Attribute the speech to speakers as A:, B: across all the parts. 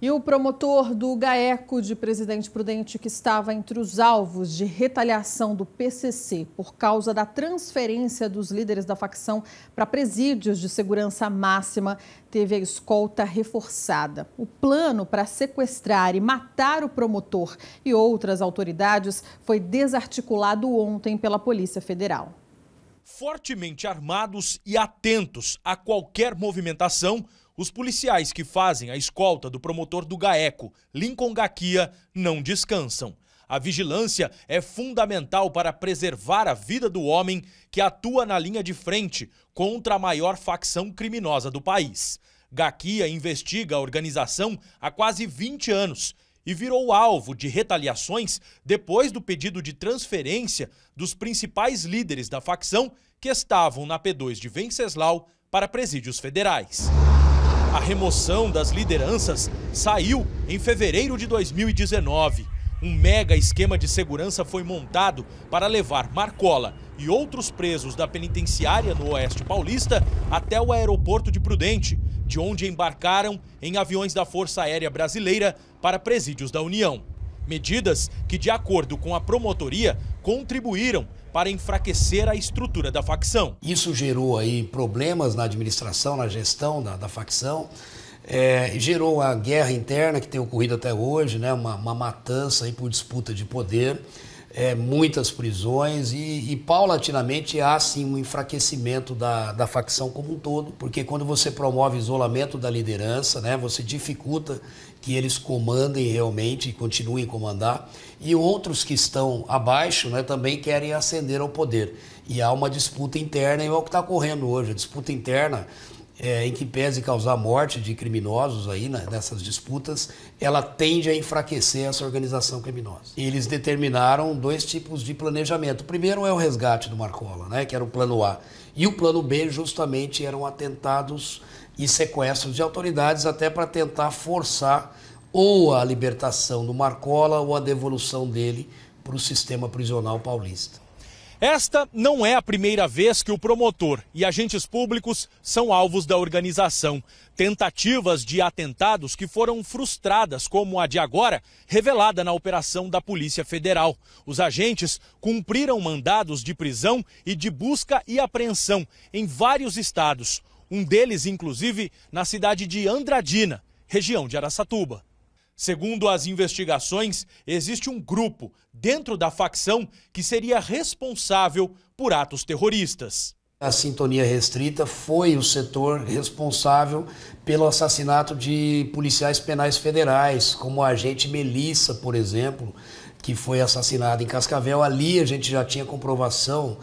A: E o promotor do GAECO de Presidente Prudente, que estava entre os alvos de retaliação do PCC por causa da transferência dos líderes da facção para presídios de segurança máxima, teve a escolta reforçada. O plano para sequestrar e matar o promotor e outras autoridades foi desarticulado ontem pela Polícia Federal.
B: Fortemente armados e atentos a qualquer movimentação, os policiais que fazem a escolta do promotor do GAECO, Lincoln Gaquia, não descansam. A vigilância é fundamental para preservar a vida do homem que atua na linha de frente contra a maior facção criminosa do país. Gaquia investiga a organização há quase 20 anos e virou alvo de retaliações depois do pedido de transferência dos principais líderes da facção que estavam na P2 de Venceslau para presídios federais. A remoção das lideranças saiu em fevereiro de 2019. Um mega esquema de segurança foi montado para levar Marcola e outros presos da penitenciária no Oeste Paulista até o aeroporto de Prudente, de onde embarcaram em aviões da Força Aérea Brasileira para presídios da União. Medidas que, de acordo com a promotoria,
C: contribuíram para enfraquecer a estrutura da facção. Isso gerou aí problemas na administração, na gestão da, da facção. É, gerou a guerra interna que tem ocorrido até hoje, né? uma, uma matança aí por disputa de poder, é, muitas prisões e, e, paulatinamente há sim um enfraquecimento da, da facção como um todo, porque quando você promove isolamento da liderança, né? você dificulta que eles comandem realmente e continuem a comandar, e outros que estão abaixo né, também querem ascender ao poder. E há uma disputa interna, e é o que está ocorrendo hoje, a disputa interna é, em que pese causar morte de criminosos aí né, nessas disputas, ela tende a enfraquecer essa organização criminosa. Eles determinaram dois tipos de planejamento. O primeiro é o resgate do Marcola, né, que era o plano A. E o plano B justamente eram atentados e sequestro de autoridades até para tentar forçar ou a libertação do Marcola ou a devolução dele para o sistema prisional paulista.
B: Esta não é a primeira vez que o promotor e agentes públicos são alvos da organização. Tentativas de atentados que foram frustradas, como a de agora, revelada na operação da Polícia Federal. Os agentes cumpriram mandados de prisão e de busca e apreensão em vários estados um deles, inclusive, na cidade de Andradina, região de Araçatuba. Segundo as investigações, existe um grupo dentro da facção que seria responsável por atos
C: terroristas. A Sintonia Restrita foi o setor responsável pelo assassinato de policiais penais federais, como a agente Melissa, por exemplo, que foi assassinada em Cascavel. Ali a gente já tinha comprovação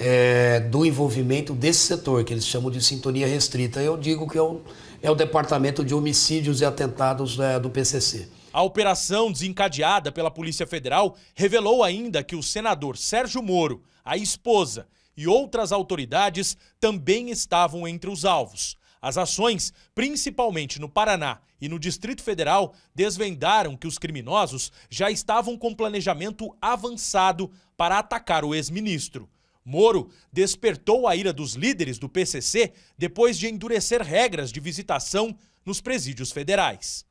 C: é, do envolvimento desse setor, que eles chamam de sintonia restrita. Eu digo que é o, é o Departamento de Homicídios e Atentados é, do PCC.
B: A operação desencadeada pela Polícia Federal revelou ainda que o senador Sérgio Moro, a esposa e outras autoridades também estavam entre os alvos. As ações, principalmente no Paraná e no Distrito Federal, desvendaram que os criminosos já estavam com planejamento avançado para atacar o ex-ministro. Moro despertou a ira dos líderes do PCC depois de endurecer regras de visitação nos presídios federais.